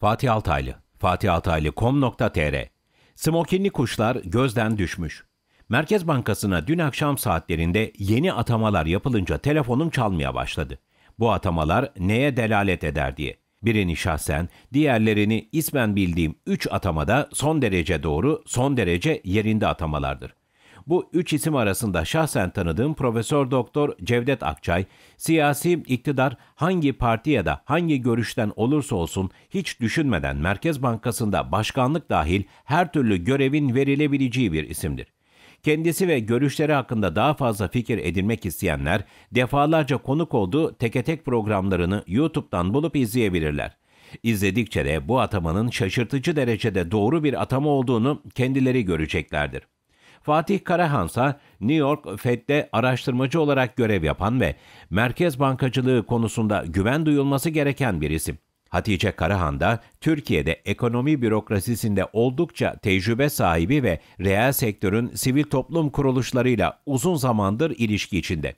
Fatih Altaylı, fatihaltaylı.com.tr Smokinli kuşlar gözden düşmüş. Merkez Bankası'na dün akşam saatlerinde yeni atamalar yapılınca telefonum çalmaya başladı. Bu atamalar neye delalet eder diye. Birini şahsen, diğerlerini ismen bildiğim 3 atamada son derece doğru, son derece yerinde atamalardır. Bu üç isim arasında şahsen tanıdığım Profesör Doktor Cevdet Akçay, siyasi iktidar hangi parti ya da hangi görüşten olursa olsun hiç düşünmeden Merkez Bankası'nda başkanlık dahil her türlü görevin verilebileceği bir isimdir. Kendisi ve görüşleri hakkında daha fazla fikir edinmek isteyenler defalarca konuk olduğu teke tek programlarını YouTube'dan bulup izleyebilirler. İzledikçe de bu atamanın şaşırtıcı derecede doğru bir atama olduğunu kendileri göreceklerdir. Fatih Karahansa, New York Fed'de araştırmacı olarak görev yapan ve merkez bankacılığı konusunda güven duyulması gereken bir isim. Hatice Karahan da Türkiye'de ekonomi bürokrasisinde oldukça tecrübe sahibi ve reel sektörün sivil toplum kuruluşlarıyla uzun zamandır ilişki içinde.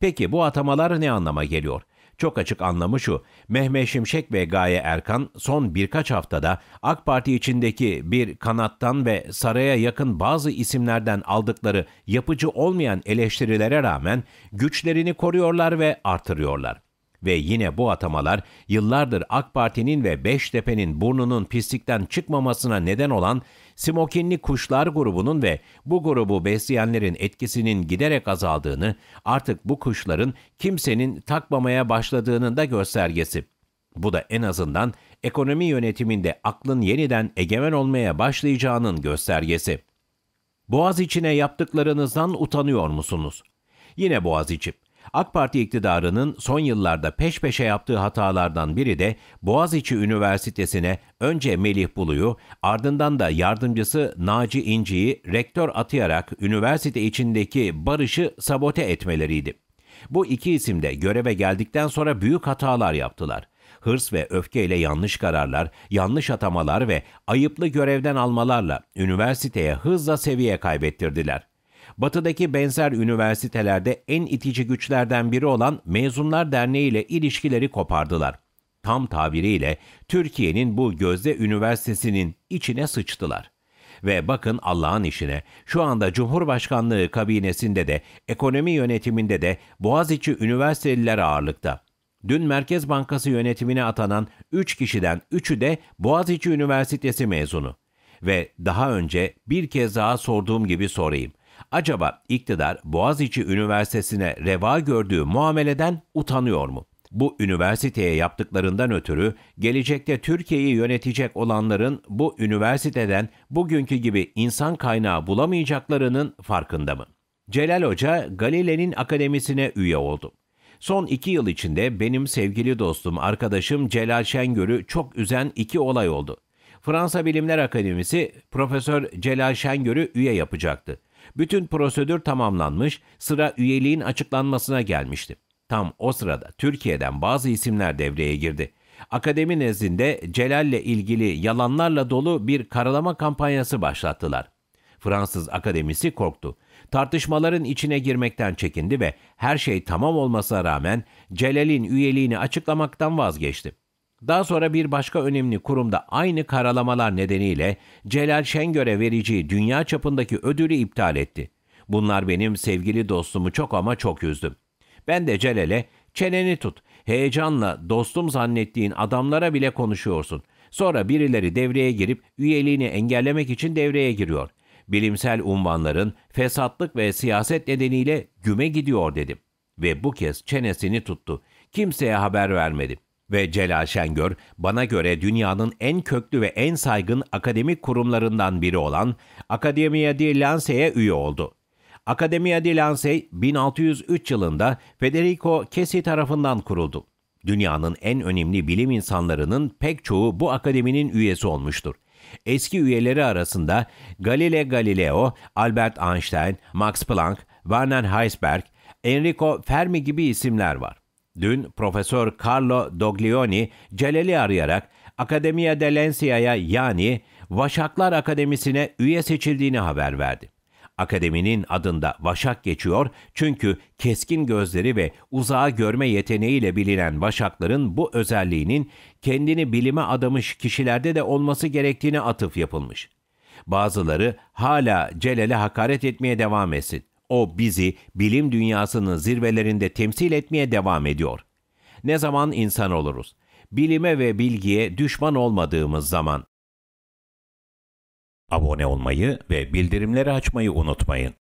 Peki bu atamalar ne anlama geliyor? Çok açık anlamı şu, Mehmet Şimşek ve Gaye Erkan son birkaç haftada AK Parti içindeki bir kanattan ve saraya yakın bazı isimlerden aldıkları yapıcı olmayan eleştirilere rağmen güçlerini koruyorlar ve artırıyorlar. Ve yine bu atamalar yıllardır AK Parti'nin ve Beştepe'nin burnunun pislikten çıkmamasına neden olan simokinli Kuşlar grubunun ve bu grubu besleyenlerin etkisinin giderek azaldığını, artık bu kuşların kimsenin takmamaya başladığının da göstergesi. Bu da en azından ekonomi yönetiminde aklın yeniden egemen olmaya başlayacağının göstergesi. Boğaz içine yaptıklarınızdan utanıyor musunuz? Yine Boğaz içi. AK Parti iktidarının son yıllarda peş peşe yaptığı hatalardan biri de Boğaziçi Üniversitesi'ne önce Melih Bulu'yu, ardından da yardımcısı Naci İnci'yi rektör atayarak üniversite içindeki barışı sabote etmeleriydi. Bu iki isim de göreve geldikten sonra büyük hatalar yaptılar. Hırs ve öfkeyle yanlış kararlar, yanlış atamalar ve ayıplı görevden almalarla üniversiteye hızla seviye kaybettirdiler. Batı'daki benzer üniversitelerde en itici güçlerden biri olan Mezunlar Derneği ile ilişkileri kopardılar. Tam tabiriyle Türkiye'nin bu gözde üniversitesinin içine sıçtılar. Ve bakın Allah'ın işine. Şu anda Cumhurbaşkanlığı kabinesinde de, ekonomi yönetiminde de Boğaziçi Üniversiteliler ağırlıkta. Dün Merkez Bankası yönetimine atanan 3 kişiden 3'ü de Boğaziçi Üniversitesi mezunu. Ve daha önce bir kez daha sorduğum gibi sorayım. Acaba iktidar Boğaziçi Üniversitesi'ne reva gördüğü muameleden utanıyor mu? Bu üniversiteye yaptıklarından ötürü gelecekte Türkiye'yi yönetecek olanların bu üniversiteden bugünkü gibi insan kaynağı bulamayacaklarının farkında mı? Celal Hoca Galile'nin akademisine üye oldu. Son iki yıl içinde benim sevgili dostum, arkadaşım Celal Şengör'ü çok üzen iki olay oldu. Fransa Bilimler Akademisi Profesör Celal Şengör'ü üye yapacaktı. Bütün prosedür tamamlanmış, sıra üyeliğin açıklanmasına gelmişti. Tam o sırada Türkiye'den bazı isimler devreye girdi. Akademi nezdinde Celal'le ilgili yalanlarla dolu bir karalama kampanyası başlattılar. Fransız akademisi korktu. Tartışmaların içine girmekten çekindi ve her şey tamam olmasına rağmen Celal'in üyeliğini açıklamaktan vazgeçti. Daha sonra bir başka önemli kurumda aynı karalamalar nedeniyle Celal Şengör'e vereceği dünya çapındaki ödülü iptal etti. Bunlar benim sevgili dostumu çok ama çok üzdüm. Ben de Celal'e çeneni tut, heyecanla dostum zannettiğin adamlara bile konuşuyorsun. Sonra birileri devreye girip üyeliğini engellemek için devreye giriyor. Bilimsel unvanların fesatlık ve siyaset nedeniyle güme gidiyor dedim. Ve bu kez çenesini tuttu. Kimseye haber vermedim.'' ve Celal Şengör bana göre dünyanın en köklü ve en saygın akademik kurumlarından biri olan Akademiya di Lance'ye üye oldu. Akademiya di Lance 1603 yılında Federico Kesi tarafından kuruldu. Dünyanın en önemli bilim insanlarının pek çoğu bu akademinin üyesi olmuştur. Eski üyeleri arasında Galileo Galileo, Albert Einstein, Max Planck, Werner Heisberg, Enrico Fermi gibi isimler var. Dün Profesör Carlo Doglioni Celal'i arayarak Akademia de Lencia'ya yani Vaşaklar Akademisi'ne üye seçildiğini haber verdi. Akademinin adında Vaşak geçiyor çünkü keskin gözleri ve uzağa görme yeteneğiyle bilinen Vaşakların bu özelliğinin kendini bilime adamış kişilerde de olması gerektiğine atıf yapılmış. Bazıları hala Celal'e hakaret etmeye devam etsin. O bizi bilim dünyasının zirvelerinde temsil etmeye devam ediyor. Ne zaman insan oluruz? Bilime ve bilgiye düşman olmadığımız zaman. Abone olmayı ve bildirimleri açmayı unutmayın.